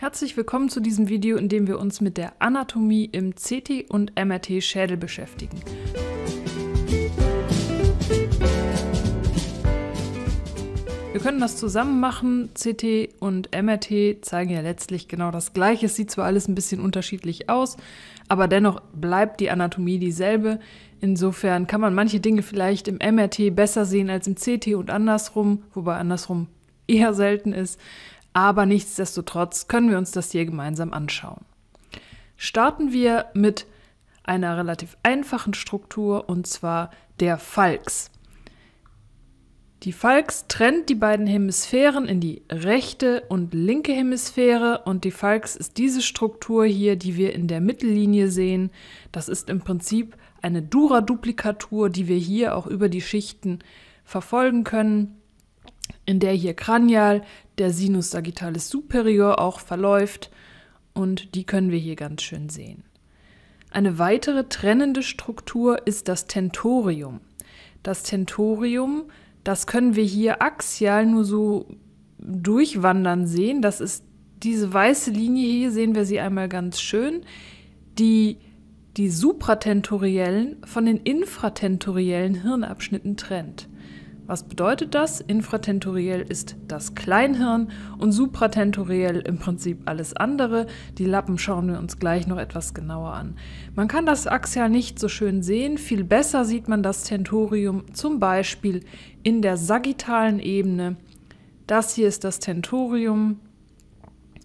Herzlich willkommen zu diesem Video, in dem wir uns mit der Anatomie im CT- und MRT-Schädel beschäftigen. Wir können das zusammen machen. CT und MRT zeigen ja letztlich genau das Gleiche. Es sieht zwar alles ein bisschen unterschiedlich aus, aber dennoch bleibt die Anatomie dieselbe. Insofern kann man manche Dinge vielleicht im MRT besser sehen als im CT und andersrum, wobei andersrum eher selten ist aber nichtsdestotrotz können wir uns das hier gemeinsam anschauen. Starten wir mit einer relativ einfachen Struktur und zwar der Falx. Die Falx trennt die beiden Hemisphären in die rechte und linke Hemisphäre und die Falx ist diese Struktur hier, die wir in der Mittellinie sehen. Das ist im Prinzip eine Dura-Duplikatur, die wir hier auch über die Schichten verfolgen können in der hier kranial der Sinus sagittalis superior auch verläuft und die können wir hier ganz schön sehen. Eine weitere trennende Struktur ist das Tentorium. Das Tentorium, das können wir hier axial nur so durchwandern sehen. Das ist diese weiße Linie hier, sehen wir sie einmal ganz schön, die die supratentoriellen von den infratentoriellen Hirnabschnitten trennt. Was bedeutet das? Infratentoriell ist das Kleinhirn und supratentoriell im Prinzip alles andere. Die Lappen schauen wir uns gleich noch etwas genauer an. Man kann das axial nicht so schön sehen, viel besser sieht man das Tentorium zum Beispiel in der sagittalen Ebene. Das hier ist das Tentorium,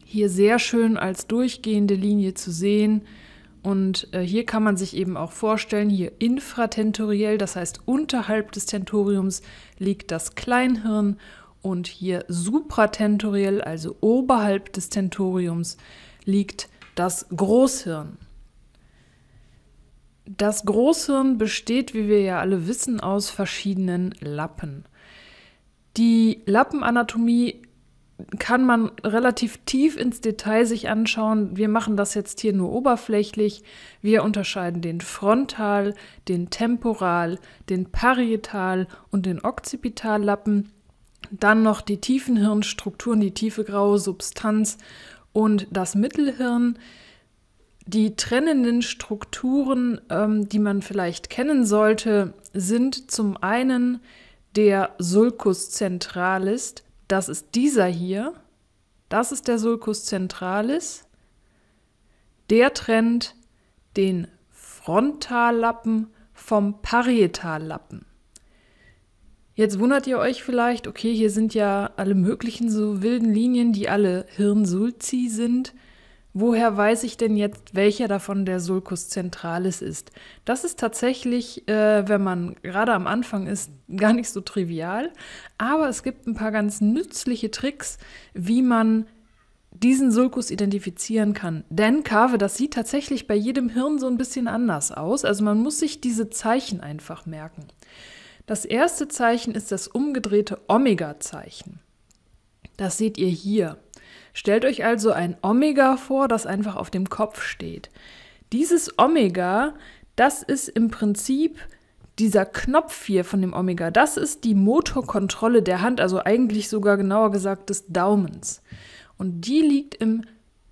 hier sehr schön als durchgehende Linie zu sehen. Und äh, hier kann man sich eben auch vorstellen, hier infratentoriell, das heißt unterhalb des Tentoriums liegt das Kleinhirn und hier supratentoriell, also oberhalb des Tentoriums, liegt das Großhirn. Das Großhirn besteht, wie wir ja alle wissen, aus verschiedenen Lappen. Die Lappenanatomie kann man relativ tief ins Detail sich anschauen. Wir machen das jetzt hier nur oberflächlich. Wir unterscheiden den Frontal, den Temporal, den Parietal und den Okzipitallappen. Dann noch die tiefen Hirnstrukturen, die tiefe graue Substanz und das Mittelhirn. Die trennenden Strukturen, ähm, die man vielleicht kennen sollte, sind zum einen der Sulcus centralis, das ist dieser hier, das ist der Sulcus centralis, der trennt den Frontallappen vom Parietallappen. Jetzt wundert ihr euch vielleicht, okay, hier sind ja alle möglichen so wilden Linien, die alle Hirnsulci sind woher weiß ich denn jetzt, welcher davon der Sulcus centralis ist? Das ist tatsächlich, äh, wenn man gerade am Anfang ist, gar nicht so trivial. Aber es gibt ein paar ganz nützliche Tricks, wie man diesen Sulcus identifizieren kann. Denn Kave, das sieht tatsächlich bei jedem Hirn so ein bisschen anders aus. Also man muss sich diese Zeichen einfach merken. Das erste Zeichen ist das umgedrehte Omega-Zeichen. Das seht ihr hier. Stellt euch also ein Omega vor, das einfach auf dem Kopf steht. Dieses Omega, das ist im Prinzip dieser Knopf hier von dem Omega. Das ist die Motorkontrolle der Hand, also eigentlich sogar genauer gesagt des Daumens. Und die liegt im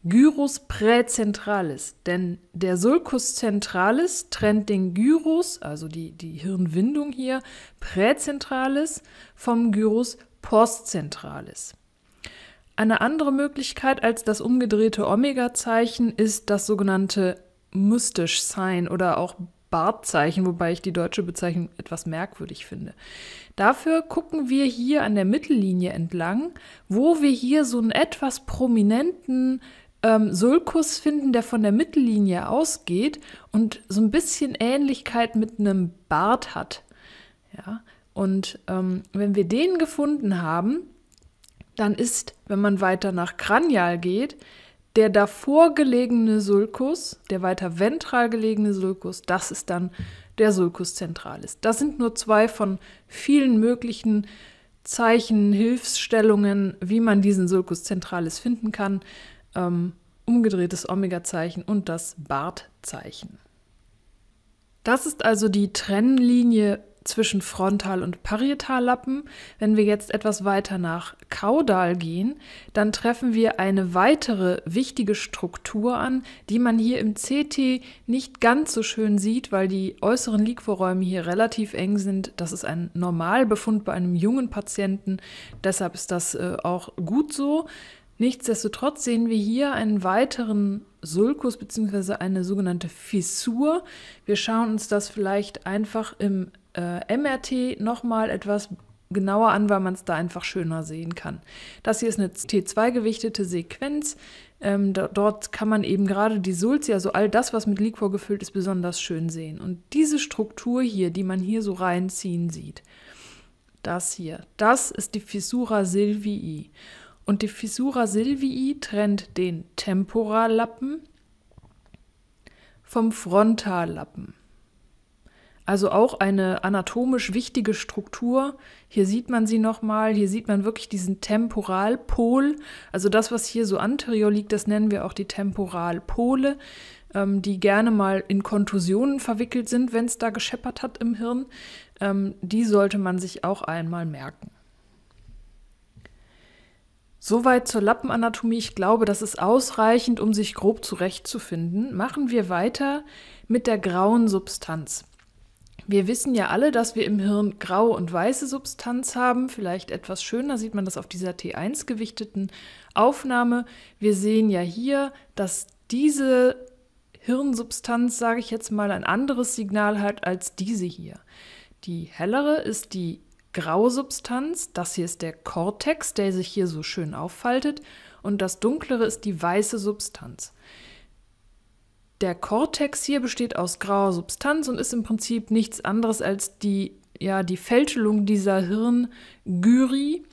Gyrus präzentralis, denn der Sulcus centralis trennt den Gyrus, also die, die Hirnwindung hier, präzentralis vom Gyrus postzentralis. Eine andere Möglichkeit als das umgedrehte Omega-Zeichen ist das sogenannte mystisch Sign oder auch Bartzeichen, wobei ich die deutsche Bezeichnung etwas merkwürdig finde. Dafür gucken wir hier an der Mittellinie entlang, wo wir hier so einen etwas prominenten ähm, Sulkus finden, der von der Mittellinie ausgeht und so ein bisschen Ähnlichkeit mit einem Bart hat. Ja, und ähm, wenn wir den gefunden haben, dann ist, wenn man weiter nach Kranial geht, der davor gelegene Sulkus, der weiter ventral gelegene Sulkus, das ist dann der Sulkus centralis. Das sind nur zwei von vielen möglichen Zeichen, Hilfsstellungen, wie man diesen Sulkus centralis finden kann. Ähm, umgedrehtes Omega-Zeichen und das Bartzeichen. Das ist also die Trennlinie zwischen Frontal- und Parietallappen. Wenn wir jetzt etwas weiter nach Kaudal gehen, dann treffen wir eine weitere wichtige Struktur an, die man hier im CT nicht ganz so schön sieht, weil die äußeren Liquorräume hier relativ eng sind. Das ist ein Normalbefund bei einem jungen Patienten, deshalb ist das äh, auch gut so. Nichtsdestotrotz sehen wir hier einen weiteren Sulkus bzw. eine sogenannte Fissur. Wir schauen uns das vielleicht einfach im äh, MRT nochmal etwas genauer an, weil man es da einfach schöner sehen kann. Das hier ist eine T2-gewichtete Sequenz. Ähm, da, dort kann man eben gerade die Sulzi, also all das, was mit Liquor gefüllt ist, besonders schön sehen. Und diese Struktur hier, die man hier so reinziehen sieht, das hier, das ist die Fissura silvii. Und die Fissura silvii trennt den Temporallappen vom Frontallappen. Also auch eine anatomisch wichtige Struktur. Hier sieht man sie nochmal, hier sieht man wirklich diesen Temporalpol. Also das, was hier so anterior liegt, das nennen wir auch die Temporalpole, ähm, die gerne mal in Kontusionen verwickelt sind, wenn es da gescheppert hat im Hirn. Ähm, die sollte man sich auch einmal merken. Soweit zur Lappenanatomie. Ich glaube, das ist ausreichend, um sich grob zurechtzufinden. Machen wir weiter mit der grauen Substanz. Wir wissen ja alle, dass wir im Hirn graue und weiße Substanz haben. Vielleicht etwas schöner sieht man das auf dieser T1 gewichteten Aufnahme. Wir sehen ja hier, dass diese Hirnsubstanz, sage ich jetzt mal, ein anderes Signal hat als diese hier. Die hellere ist die graue Substanz. Das hier ist der Kortex, der sich hier so schön auffaltet. Und das dunklere ist die weiße Substanz der Kortex hier besteht aus grauer Substanz und ist im Prinzip nichts anderes als die, ja, die Fälschelung dieser Hirngyri.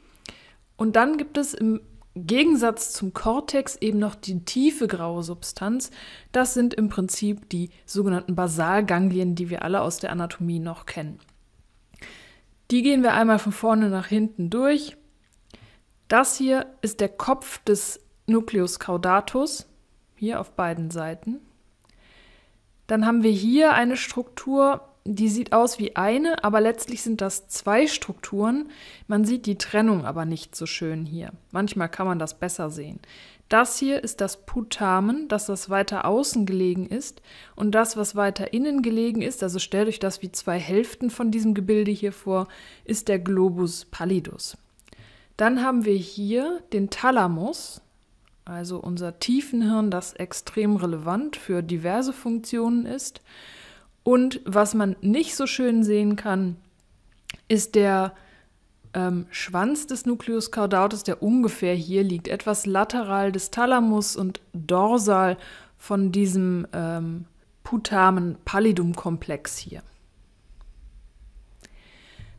Und dann gibt es im Gegensatz zum Kortex eben noch die tiefe graue Substanz. Das sind im Prinzip die sogenannten Basalganglien, die wir alle aus der Anatomie noch kennen. Die gehen wir einmal von vorne nach hinten durch. Das hier ist der Kopf des Nucleus caudatus, hier auf beiden Seiten. Dann haben wir hier eine Struktur, die sieht aus wie eine, aber letztlich sind das zwei Strukturen. Man sieht die Trennung aber nicht so schön hier. Manchmal kann man das besser sehen. Das hier ist das Putamen, das was weiter außen gelegen ist und das, was weiter innen gelegen ist, also stellt euch das wie zwei Hälften von diesem Gebilde hier vor, ist der Globus pallidus. Dann haben wir hier den Thalamus, also unser Tiefenhirn, das extrem relevant für diverse Funktionen ist. Und was man nicht so schön sehen kann, ist der ähm, Schwanz des Nucleus caudatus, der ungefähr hier liegt, etwas lateral des Thalamus und dorsal von diesem ähm, Putamen-Pallidum-Komplex hier.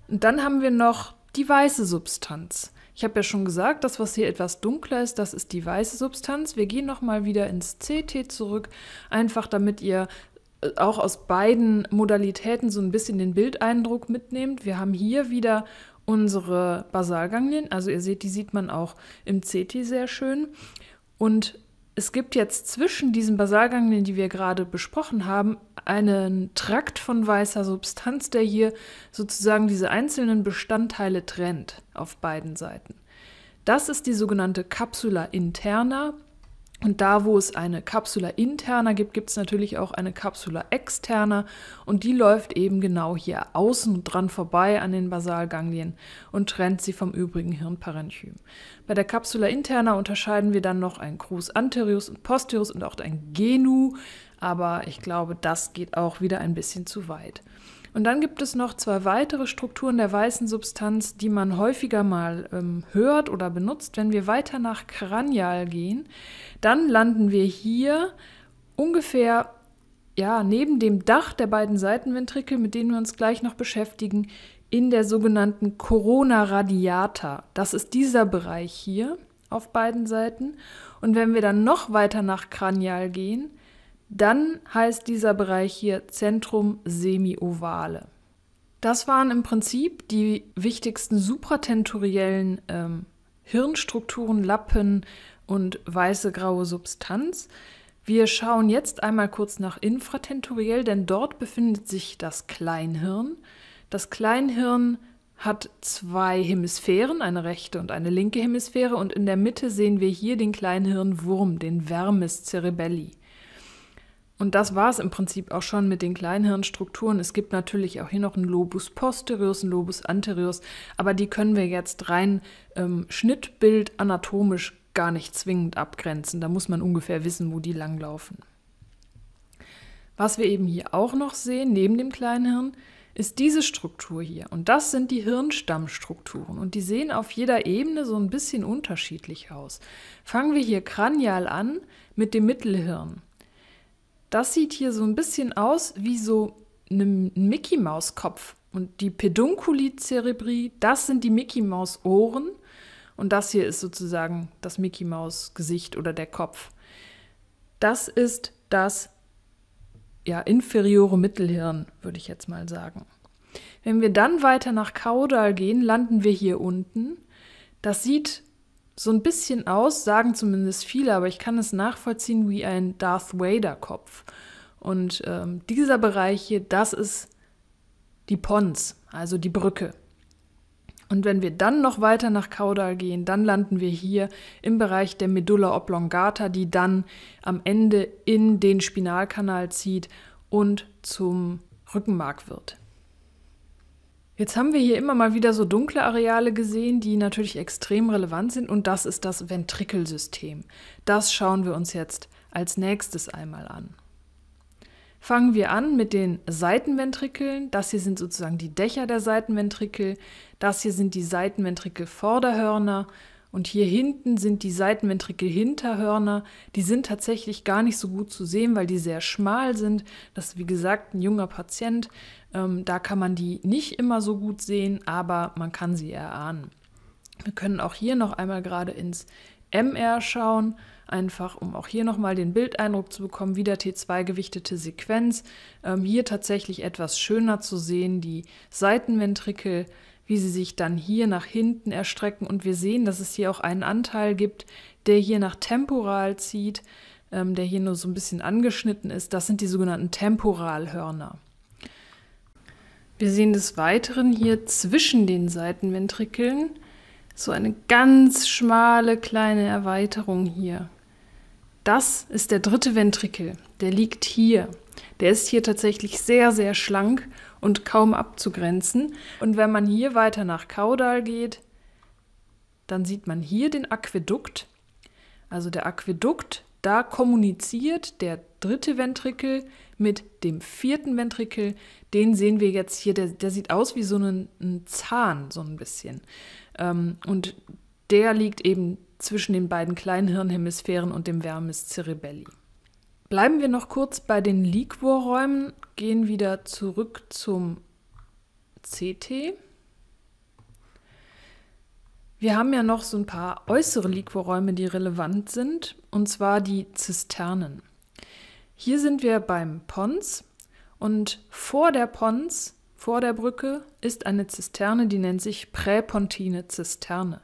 Und dann haben wir noch die weiße Substanz. Ich habe ja schon gesagt, das, was hier etwas dunkler ist, das ist die weiße Substanz. Wir gehen nochmal wieder ins CT zurück, einfach damit ihr äh, auch aus beiden Modalitäten so ein bisschen den Bildeindruck mitnehmt. Wir haben hier wieder unsere Basalganglien, also ihr seht, die sieht man auch im CT sehr schön. Und es gibt jetzt zwischen diesen Basalganglien, die wir gerade besprochen haben, einen Trakt von weißer Substanz, der hier sozusagen diese einzelnen Bestandteile trennt auf beiden Seiten. Das ist die sogenannte Capsula interna. Und da, wo es eine Capsula interna gibt, gibt es natürlich auch eine Capsula externa. Und die läuft eben genau hier außen dran vorbei an den Basalganglien und trennt sie vom übrigen Hirnparenchym. Bei der Capsula interna unterscheiden wir dann noch ein Cruz anterius und posterius und auch ein Genu aber ich glaube, das geht auch wieder ein bisschen zu weit. Und dann gibt es noch zwei weitere Strukturen der weißen Substanz, die man häufiger mal ähm, hört oder benutzt. Wenn wir weiter nach Kranial gehen, dann landen wir hier ungefähr ja, neben dem Dach der beiden Seitenventrikel, mit denen wir uns gleich noch beschäftigen, in der sogenannten Corona radiata. Das ist dieser Bereich hier auf beiden Seiten. Und wenn wir dann noch weiter nach Kranial gehen, dann heißt dieser Bereich hier Zentrum semiovale. Das waren im Prinzip die wichtigsten supratentoriellen ähm, Hirnstrukturen, Lappen und weiße graue Substanz. Wir schauen jetzt einmal kurz nach infratentoriell, denn dort befindet sich das Kleinhirn. Das Kleinhirn hat zwei Hemisphären, eine rechte und eine linke Hemisphäre, und in der Mitte sehen wir hier den Kleinhirnwurm, den Vermes cerebelli. Und das war es im Prinzip auch schon mit den Kleinhirnstrukturen. Es gibt natürlich auch hier noch einen Lobus posterius, einen Lobus anterius, aber die können wir jetzt rein ähm, Schnittbild anatomisch gar nicht zwingend abgrenzen. Da muss man ungefähr wissen, wo die langlaufen. Was wir eben hier auch noch sehen, neben dem Kleinhirn, ist diese Struktur hier. Und das sind die Hirnstammstrukturen. Und die sehen auf jeder Ebene so ein bisschen unterschiedlich aus. Fangen wir hier kranial an mit dem Mittelhirn. Das sieht hier so ein bisschen aus wie so ein Mickey-Maus-Kopf. Und die Pedunculi cerebri, das sind die Mickey-Maus-Ohren. Und das hier ist sozusagen das Mickey-Maus-Gesicht oder der Kopf. Das ist das ja, inferiore Mittelhirn, würde ich jetzt mal sagen. Wenn wir dann weiter nach Caudal gehen, landen wir hier unten. Das sieht so ein bisschen aus, sagen zumindest viele, aber ich kann es nachvollziehen wie ein Darth Vader-Kopf. Und ähm, dieser Bereich hier, das ist die Pons, also die Brücke. Und wenn wir dann noch weiter nach Caudal gehen, dann landen wir hier im Bereich der Medulla oblongata, die dann am Ende in den Spinalkanal zieht und zum Rückenmark wird. Jetzt haben wir hier immer mal wieder so dunkle Areale gesehen, die natürlich extrem relevant sind und das ist das Ventrikelsystem. Das schauen wir uns jetzt als nächstes einmal an. Fangen wir an mit den Seitenventrikeln. Das hier sind sozusagen die Dächer der Seitenventrikel. Das hier sind die Seitenventrikelvorderhörner. Und hier hinten sind die Seitenventrikelhinterhörner. Die sind tatsächlich gar nicht so gut zu sehen, weil die sehr schmal sind. Das ist wie gesagt ein junger Patient. Ähm, da kann man die nicht immer so gut sehen, aber man kann sie erahnen. Wir können auch hier noch einmal gerade ins MR schauen, einfach um auch hier nochmal den Bildeindruck zu bekommen, wieder T2-gewichtete Sequenz. Ähm, hier tatsächlich etwas schöner zu sehen, die Seitenventrikel, wie sie sich dann hier nach hinten erstrecken. Und wir sehen, dass es hier auch einen Anteil gibt, der hier nach temporal zieht, ähm, der hier nur so ein bisschen angeschnitten ist. Das sind die sogenannten Temporalhörner. Wir sehen des Weiteren hier zwischen den Seitenventrikeln so eine ganz schmale kleine Erweiterung hier. Das ist der dritte Ventrikel, der liegt hier. Der ist hier tatsächlich sehr, sehr schlank und kaum abzugrenzen. Und wenn man hier weiter nach Kaudal geht, dann sieht man hier den Aquädukt. Also der Aquädukt da kommuniziert der dritte Ventrikel mit dem vierten Ventrikel. Den sehen wir jetzt hier, der, der sieht aus wie so einen, einen Zahn, so ein bisschen. Ähm, und der liegt eben zwischen den beiden kleinen Hirnhemisphären und dem Vermis cerebelli. Bleiben wir noch kurz bei den Liquorräumen, gehen wieder zurück zum CT. Wir haben ja noch so ein paar äußere Liquorräume, die relevant sind, und zwar die Zisternen. Hier sind wir beim Pons und vor der Pons, vor der Brücke, ist eine Zisterne, die nennt sich Präpontine Zisterne.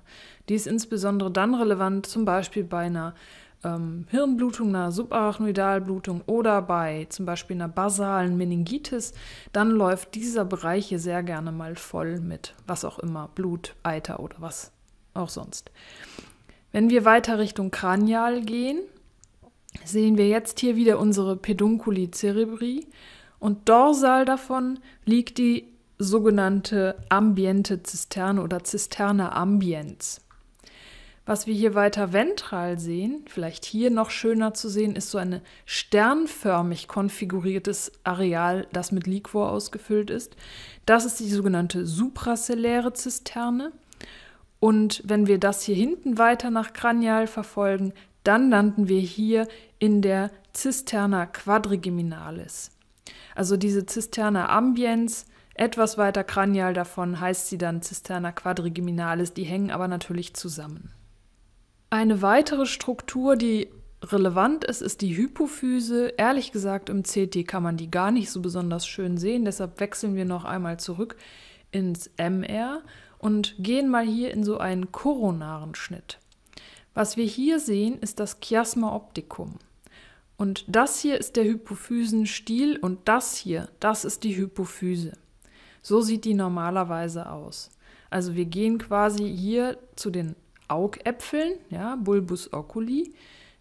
Die ist insbesondere dann relevant, zum Beispiel bei einer ähm, Hirnblutung, einer Subarachnoidalblutung oder bei zum Beispiel einer basalen Meningitis, dann läuft dieser Bereich hier sehr gerne mal voll mit was auch immer, Blut, Eiter oder was auch sonst. Wenn wir weiter Richtung Kranial gehen, sehen wir jetzt hier wieder unsere Pedunculi cerebri und dorsal davon liegt die sogenannte ambiente Zisterne oder Zisterne ambiens. Was wir hier weiter ventral sehen, vielleicht hier noch schöner zu sehen, ist so ein sternförmig konfiguriertes Areal, das mit Liquor ausgefüllt ist. Das ist die sogenannte supracelläre Zisterne. Und wenn wir das hier hinten weiter nach Kranial verfolgen, dann landen wir hier in der Cisterna quadrigeminalis. Also diese Cisterna ambiens, etwas weiter Kranial davon heißt sie dann Cisterna quadrigeminalis, die hängen aber natürlich zusammen. Eine weitere Struktur, die relevant ist, ist die Hypophyse. Ehrlich gesagt, im CT kann man die gar nicht so besonders schön sehen, deshalb wechseln wir noch einmal zurück ins MR und gehen mal hier in so einen koronaren Schnitt. Was wir hier sehen, ist das Chiasma opticum. Und das hier ist der Hypophysenstiel und das hier, das ist die Hypophyse. So sieht die normalerweise aus. Also wir gehen quasi hier zu den Augäpfeln, ja, Bulbus oculi.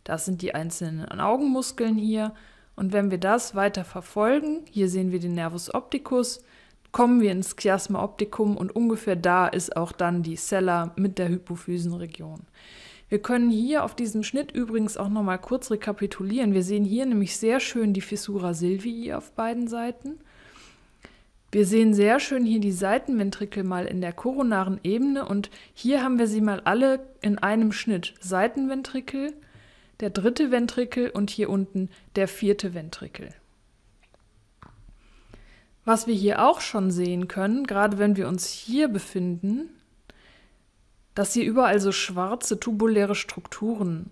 Das sind die einzelnen Augenmuskeln hier. Und wenn wir das weiter verfolgen, hier sehen wir den Nervus opticus, kommen wir ins Chiasma Opticum und ungefähr da ist auch dann die Cella mit der Hypophysenregion. Wir können hier auf diesem Schnitt übrigens auch nochmal kurz rekapitulieren. Wir sehen hier nämlich sehr schön die Fissura Silvii auf beiden Seiten. Wir sehen sehr schön hier die Seitenventrikel mal in der koronaren Ebene und hier haben wir sie mal alle in einem Schnitt. Seitenventrikel, der dritte Ventrikel und hier unten der vierte Ventrikel. Was wir hier auch schon sehen können, gerade wenn wir uns hier befinden, dass hier überall so schwarze tubuläre Strukturen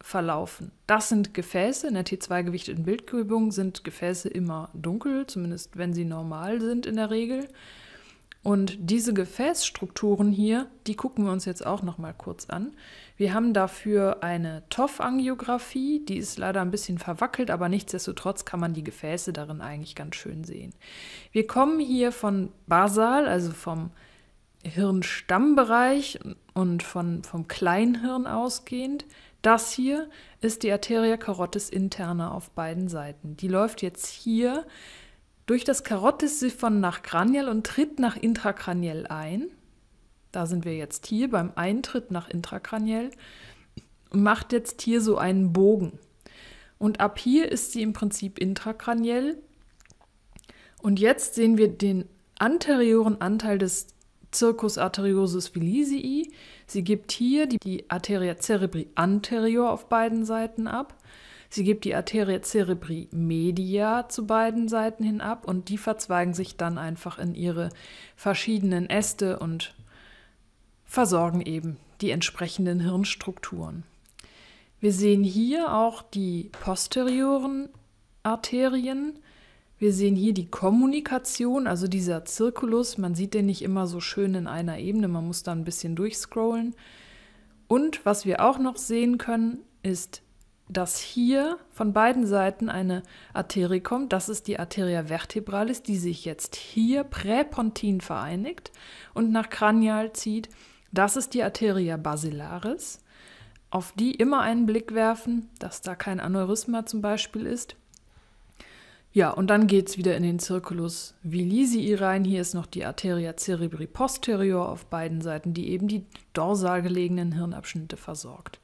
verlaufen. Das sind Gefäße. In der T2-gewichteten Bildgebung sind Gefäße immer dunkel, zumindest wenn sie normal sind in der Regel. Und diese Gefäßstrukturen hier, die gucken wir uns jetzt auch noch mal kurz an. Wir haben dafür eine TOF-Angiografie, die ist leider ein bisschen verwackelt, aber nichtsdestotrotz kann man die Gefäße darin eigentlich ganz schön sehen. Wir kommen hier von basal, also vom Hirnstammbereich und von, vom Kleinhirn ausgehend. Das hier ist die Arteria carotis interna auf beiden Seiten. Die läuft jetzt hier durch das Karottesiphon nach Kraniel und tritt nach Intrakraniel ein. Da sind wir jetzt hier beim Eintritt nach Intrakraniel. und macht jetzt hier so einen Bogen. Und ab hier ist sie im Prinzip Intrakraniel. Und jetzt sehen wir den anterioren Anteil des Circus arteriosus villisii. Sie gibt hier die, die Arteria cerebri anterior auf beiden Seiten ab. Sie gibt die Arterie cerebri media zu beiden Seiten hin ab und die verzweigen sich dann einfach in ihre verschiedenen Äste und versorgen eben die entsprechenden Hirnstrukturen. Wir sehen hier auch die posterioren Arterien. Wir sehen hier die Kommunikation, also dieser Zirkulus. Man sieht den nicht immer so schön in einer Ebene, man muss da ein bisschen durchscrollen. Und was wir auch noch sehen können, ist dass hier von beiden Seiten eine Arterie kommt. Das ist die Arteria vertebralis, die sich jetzt hier präpontin vereinigt und nach Kranial zieht. Das ist die Arteria basilaris. Auf die immer einen Blick werfen, dass da kein Aneurysma zum Beispiel ist. Ja, und dann geht es wieder in den Circulus Vilisii rein. Hier ist noch die Arteria cerebri posterior auf beiden Seiten, die eben die dorsal gelegenen Hirnabschnitte versorgt.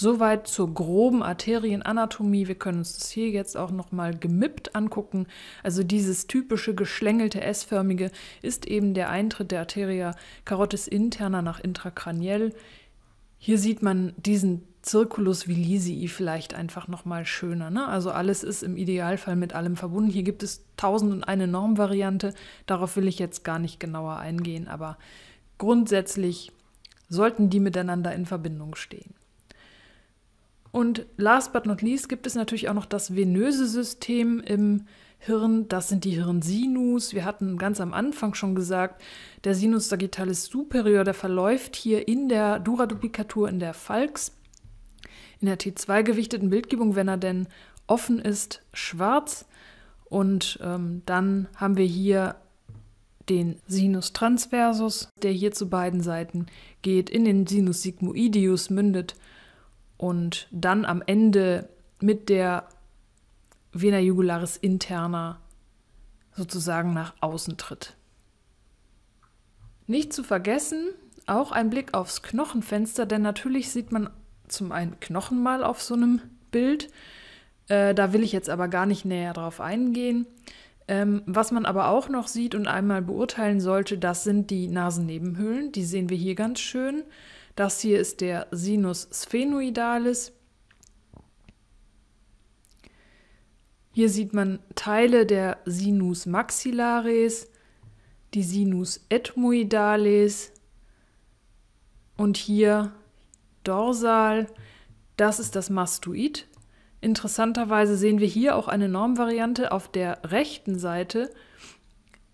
Soweit zur groben Arterienanatomie. Wir können uns das hier jetzt auch nochmal gemippt angucken. Also dieses typische geschlängelte S-förmige ist eben der Eintritt der Arteria carotis interna nach intrakraniell. Hier sieht man diesen Circulus vilisii vielleicht einfach nochmal schöner. Ne? Also alles ist im Idealfall mit allem verbunden. Hier gibt es tausend und eine Normvariante. Darauf will ich jetzt gar nicht genauer eingehen, aber grundsätzlich sollten die miteinander in Verbindung stehen. Und last but not least gibt es natürlich auch noch das venöse System im Hirn. Das sind die Hirnsinus. Wir hatten ganz am Anfang schon gesagt, der Sinus sagittalis superior, der verläuft hier in der Dura-Duplikatur in der Falx. In der T2-gewichteten Bildgebung, wenn er denn offen ist, schwarz. Und ähm, dann haben wir hier den Sinus transversus, der hier zu beiden Seiten geht, in den Sinus sigmoidius mündet und dann am Ende mit der Vena jugularis interna sozusagen nach außen tritt. Nicht zu vergessen, auch ein Blick aufs Knochenfenster, denn natürlich sieht man zum einen Knochen mal auf so einem Bild. Äh, da will ich jetzt aber gar nicht näher drauf eingehen. Ähm, was man aber auch noch sieht und einmal beurteilen sollte, das sind die Nasennebenhöhlen. Die sehen wir hier ganz schön. Das hier ist der Sinus sphenoidalis. Hier sieht man Teile der Sinus maxillares, die Sinus etmoidalis und hier dorsal. Das ist das Mastoid. Interessanterweise sehen wir hier auch eine Normvariante auf der rechten Seite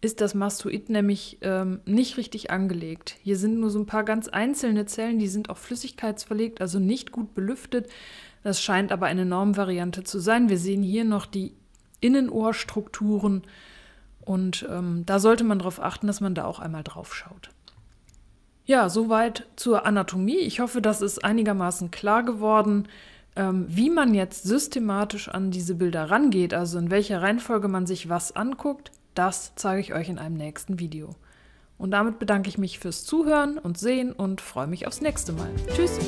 ist das Mastoid nämlich ähm, nicht richtig angelegt. Hier sind nur so ein paar ganz einzelne Zellen, die sind auch flüssigkeitsverlegt, also nicht gut belüftet. Das scheint aber eine Normvariante zu sein. Wir sehen hier noch die Innenohrstrukturen und ähm, da sollte man darauf achten, dass man da auch einmal drauf schaut. Ja, soweit zur Anatomie. Ich hoffe, das ist einigermaßen klar geworden ähm, wie man jetzt systematisch an diese Bilder rangeht, also in welcher Reihenfolge man sich was anguckt, das zeige ich euch in einem nächsten Video. Und damit bedanke ich mich fürs Zuhören und Sehen und freue mich aufs nächste Mal. Tschüss!